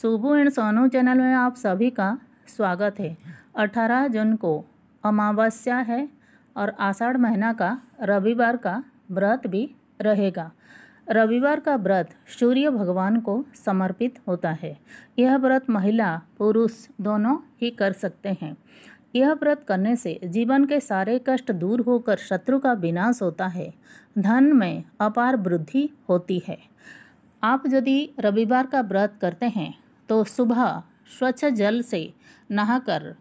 Subbu and Sonu channel में आप सभी का स्वागत है अठारह जून को अमावस्या है और आषाढ़ महीना का रविवार का व्रत भी रहेगा रविवार का व्रत सूर्य भगवान को समर्पित होता है यह व्रत महिला पुरुष दोनों ही कर सकते हैं यह व्रत करने से जीवन के सारे कष्ट दूर होकर शत्रु का विनाश होता है धन में अपार वृद्धि होती है आप यदि रविवार का व्रत करते हैं तो सुबह स्वच्छ जल से नहाकर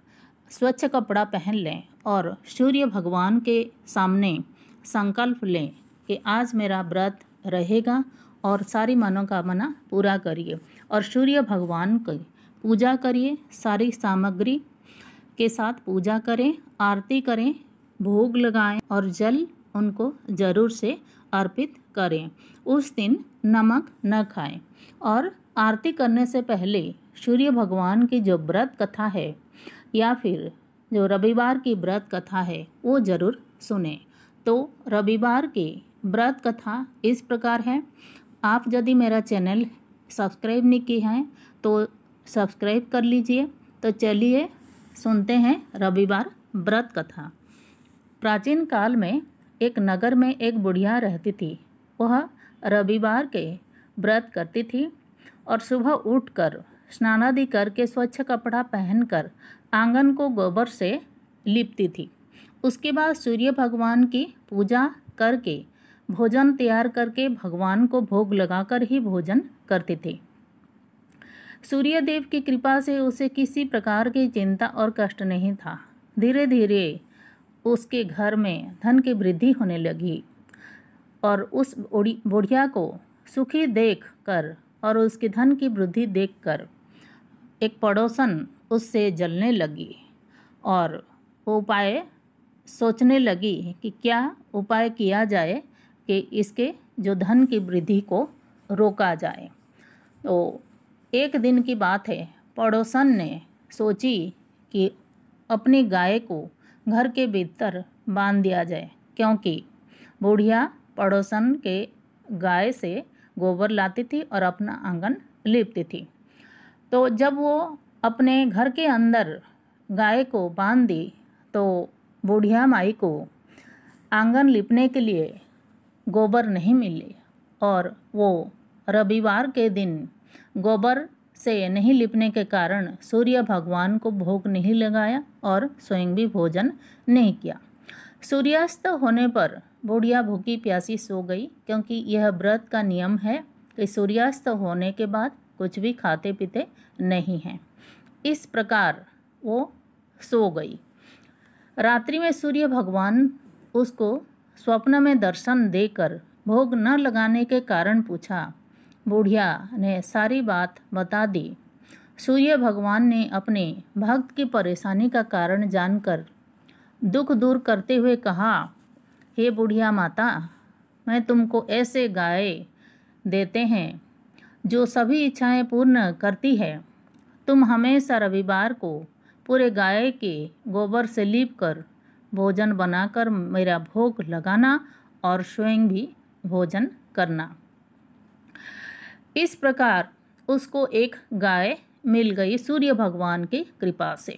स्वच्छ कपड़ा पहन लें और सूर्य भगवान के सामने संकल्प लें कि आज मेरा व्रत रहेगा और सारी मनोकामना पूरा करिए और सूर्य भगवान की पूजा करिए सारी सामग्री के साथ पूजा करें आरती करें भोग लगाएं और जल उनको ज़रूर से अर्पित करें उस दिन नमक न खाएं और आरती करने से पहले सूर्य भगवान की जो व्रत कथा है या फिर जो रविवार की व्रत कथा है वो ज़रूर सुने तो रविवार की व्रत कथा इस प्रकार है आप यदि मेरा चैनल सब्सक्राइब नहीं किया है तो सब्सक्राइब कर लीजिए तो चलिए सुनते हैं रविवार व्रत कथा प्राचीन काल में एक नगर में एक बुढ़िया रहती थी वह रविवार के व्रत करती थी और सुबह उठकर स्नानादि करके स्वच्छ कपड़ा पहनकर आंगन को गोबर से लिपती थी उसके बाद सूर्य भगवान की पूजा करके भोजन तैयार करके भगवान को भोग लगाकर ही भोजन करते थे सूर्य देव की कृपा से उसे किसी प्रकार की चिंता और कष्ट नहीं था धीरे धीरे उसके घर में धन की वृद्धि होने लगी और उस बुढ़िया को सुखी देख कर और उसके धन की वृद्धि देखकर एक पड़ोसन उससे जलने लगी और वो उपाय सोचने लगी कि क्या उपाय किया जाए कि इसके जो धन की वृद्धि को रोका जाए तो एक दिन की बात है पड़ोसन ने सोची कि अपनी गाय को घर के भीतर बांध दिया जाए क्योंकि बूढ़िया पड़ोसन के गाय से गोबर लाती थी और अपना आंगन लीपती थी तो जब वो अपने घर के अंदर गाय को बांध दी तो बूढ़िया माई को आंगन लिपने के लिए गोबर नहीं मिले और वो रविवार के दिन गोबर से नहीं लिपने के कारण सूर्य भगवान को भोग नहीं लगाया और स्वयं भी भोजन नहीं किया सूर्यास्त होने पर बुढ़िया भूखी प्यासी सो गई क्योंकि यह व्रत का नियम है कि सूर्यास्त होने के बाद कुछ भी खाते पीते नहीं हैं इस प्रकार वो सो गई रात्रि में सूर्य भगवान उसको स्वप्न में दर्शन देकर भोग न लगाने के कारण पूछा बुढ़िया ने सारी बात बता दी सूर्य भगवान ने अपने भक्त की परेशानी का कारण जानकर दुख दूर करते हुए कहा हे बुढ़िया माता मैं तुमको ऐसे गाय देते हैं जो सभी इच्छाएं पूर्ण करती है तुम हमेशा रविवार को पूरे गाय के गोबर से लीप कर भोजन बनाकर मेरा भोग लगाना और स्वयं भी भोजन करना इस प्रकार उसको एक गाय मिल गई सूर्य भगवान की कृपा से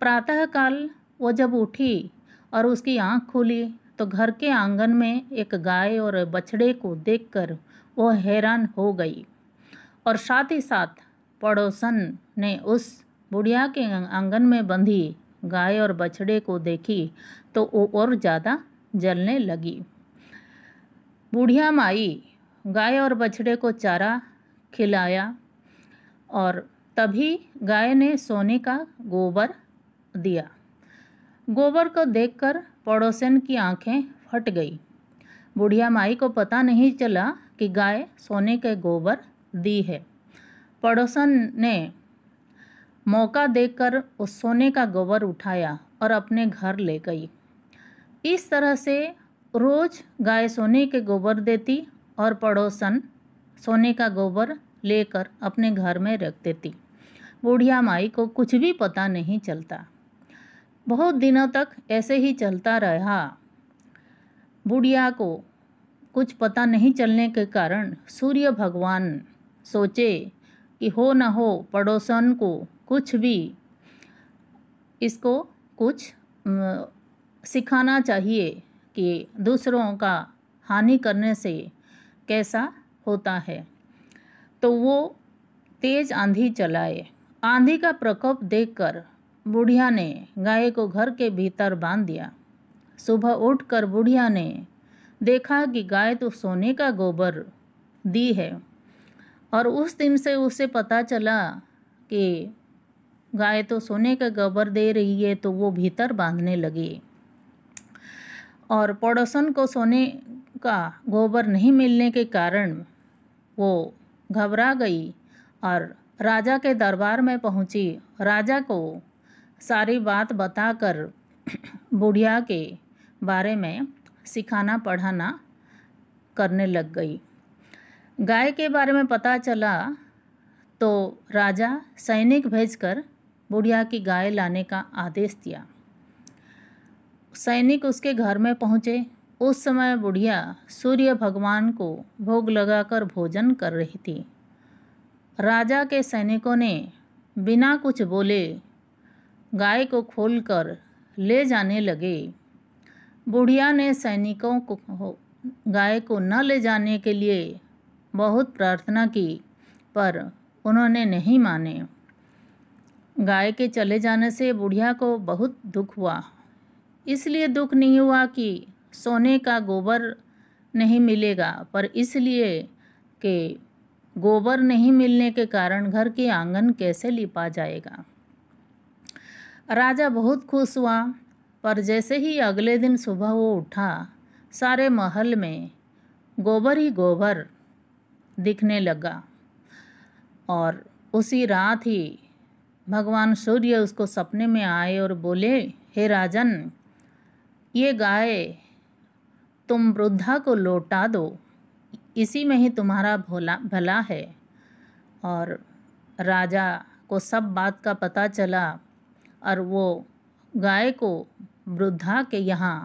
प्रातःकाल वो जब उठी और उसकी आंख खुली तो घर के आंगन में एक गाय और बछड़े को देखकर वो हैरान हो गई और साथ ही साथ पड़ोसन ने उस बुढ़िया के आंगन में बंधी गाय और बछड़े को देखी तो वो और ज़्यादा जलने लगी बूढ़िया माई गाय और बछड़े को चारा खिलाया और तभी गाय ने सोने का गोबर दिया गोबर को देखकर पड़ोसन की आंखें फट गई बुढ़िया माई को पता नहीं चला कि गाय सोने के गोबर दी है पड़ोसन ने मौका देकर उस सोने का गोबर उठाया और अपने घर ले गई इस तरह से रोज़ गाय सोने के गोबर देती और पड़ोसन सोने का गोबर लेकर अपने घर में रख देती बूढ़िया माई को कुछ भी पता नहीं चलता बहुत दिनों तक ऐसे ही चलता रहा बुढ़िया को कुछ पता नहीं चलने के कारण सूर्य भगवान सोचे कि हो न हो पड़ोसन को कुछ भी इसको कुछ सिखाना चाहिए कि दूसरों का हानि करने से कैसा होता है तो वो तेज़ आंधी चलाए आंधी का प्रकोप देखकर बुढ़िया ने गाय को घर के भीतर बांध दिया सुबह उठकर बुढ़िया ने देखा कि गाय तो सोने का गोबर दी है और उस दिन से उसे पता चला कि गाय तो सोने का गोबर दे रही है तो वो भीतर बांधने लगी और पड़ोसन को सोने का गोबर नहीं मिलने के कारण वो घबरा गई और राजा के दरबार में पहुंची राजा को सारी बात बताकर बुढ़िया के बारे में सिखाना पढ़ाना करने लग गई गाय के बारे में पता चला तो राजा सैनिक भेजकर बुढ़िया की गाय लाने का आदेश दिया सैनिक उसके घर में पहुँचे उस समय बुढ़िया सूर्य भगवान को भोग लगाकर भोजन कर रही थी राजा के सैनिकों ने बिना कुछ बोले गाय को खोलकर ले जाने लगे बुढ़िया ने सैनिकों को गाय को न ले जाने के लिए बहुत प्रार्थना की पर उन्होंने नहीं माने गाय के चले जाने से बुढ़िया को बहुत दुख हुआ इसलिए दुख नहीं हुआ कि सोने का गोबर नहीं मिलेगा पर इसलिए कि गोबर नहीं मिलने के कारण घर के आंगन कैसे लिपा जाएगा राजा बहुत खुश हुआ पर जैसे ही अगले दिन सुबह वो उठा सारे महल में गोबर ही गोबर दिखने लगा और उसी रात ही भगवान सूर्य उसको सपने में आए और बोले हे राजन ये गाय तुम वृद्धा को लौटा दो इसी में ही तुम्हारा भोला भला है और राजा को सब बात का पता चला और वो गाय को वृद्धा के यहाँ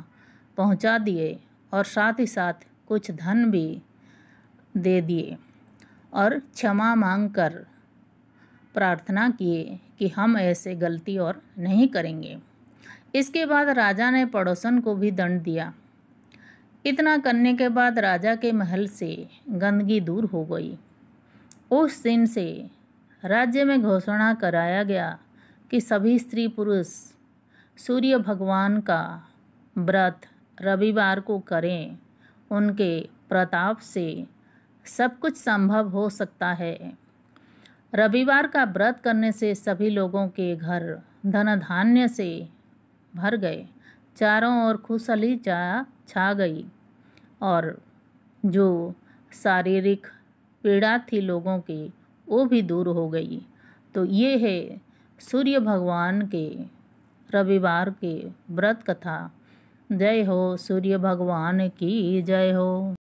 पहुँचा दिए और साथ ही साथ कुछ धन भी दे दिए और क्षमा मांग कर प्रार्थना किए कि हम ऐसे गलती और नहीं करेंगे इसके बाद राजा ने पड़ोसन को भी दंड दिया इतना करने के बाद राजा के महल से गंदगी दूर हो गई उस दिन से राज्य में घोषणा कराया गया कि सभी स्त्री पुरुष सूर्य भगवान का व्रत रविवार को करें उनके प्रताप से सब कुछ संभव हो सकता है रविवार का व्रत करने से सभी लोगों के घर धन धान्य से भर गए चारों ओर खुशहाली चा छा गई और जो शारीरिक पीड़ा थी लोगों की वो भी दूर हो गई तो ये है सूर्य भगवान के रविवार के व्रत कथा जय हो सूर्य भगवान की जय हो